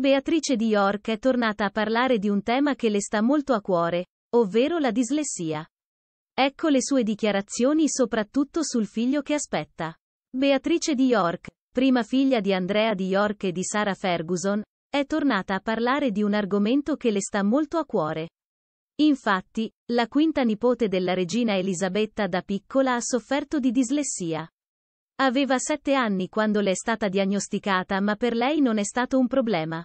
Beatrice di York è tornata a parlare di un tema che le sta molto a cuore, ovvero la dislessia. Ecco le sue dichiarazioni soprattutto sul figlio che aspetta. Beatrice di York, prima figlia di Andrea di York e di Sara Ferguson, è tornata a parlare di un argomento che le sta molto a cuore. Infatti, la quinta nipote della regina Elisabetta da piccola ha sofferto di dislessia. Aveva sette anni quando le è stata diagnosticata ma per lei non è stato un problema.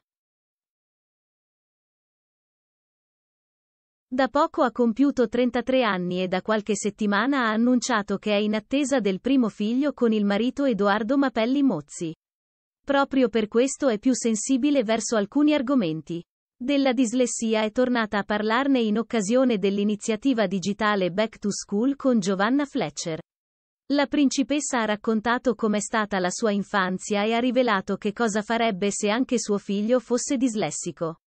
Da poco ha compiuto 33 anni e da qualche settimana ha annunciato che è in attesa del primo figlio con il marito Edoardo Mapelli Mozzi. Proprio per questo è più sensibile verso alcuni argomenti. Della dislessia è tornata a parlarne in occasione dell'iniziativa digitale Back to School con Giovanna Fletcher. La principessa ha raccontato com'è stata la sua infanzia e ha rivelato che cosa farebbe se anche suo figlio fosse dislessico.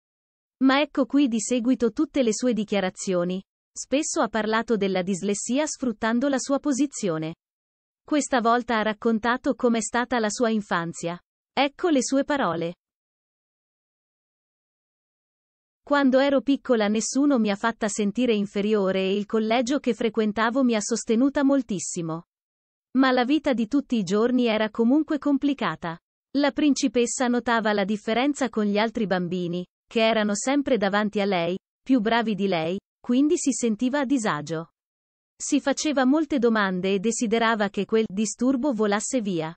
Ma ecco qui di seguito tutte le sue dichiarazioni. Spesso ha parlato della dislessia sfruttando la sua posizione. Questa volta ha raccontato com'è stata la sua infanzia. Ecco le sue parole. Quando ero piccola nessuno mi ha fatta sentire inferiore e il collegio che frequentavo mi ha sostenuta moltissimo. Ma la vita di tutti i giorni era comunque complicata. La principessa notava la differenza con gli altri bambini, che erano sempre davanti a lei, più bravi di lei, quindi si sentiva a disagio. Si faceva molte domande e desiderava che quel disturbo volasse via.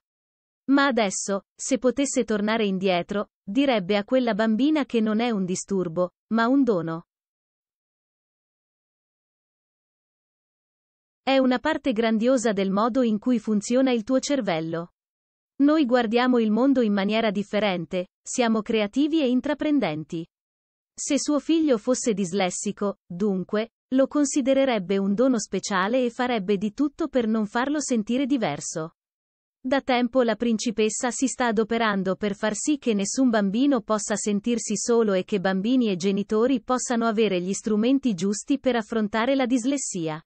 Ma adesso, se potesse tornare indietro, direbbe a quella bambina che non è un disturbo, ma un dono. È una parte grandiosa del modo in cui funziona il tuo cervello. Noi guardiamo il mondo in maniera differente, siamo creativi e intraprendenti. Se suo figlio fosse dislessico, dunque, lo considererebbe un dono speciale e farebbe di tutto per non farlo sentire diverso. Da tempo la principessa si sta adoperando per far sì che nessun bambino possa sentirsi solo e che bambini e genitori possano avere gli strumenti giusti per affrontare la dislessia.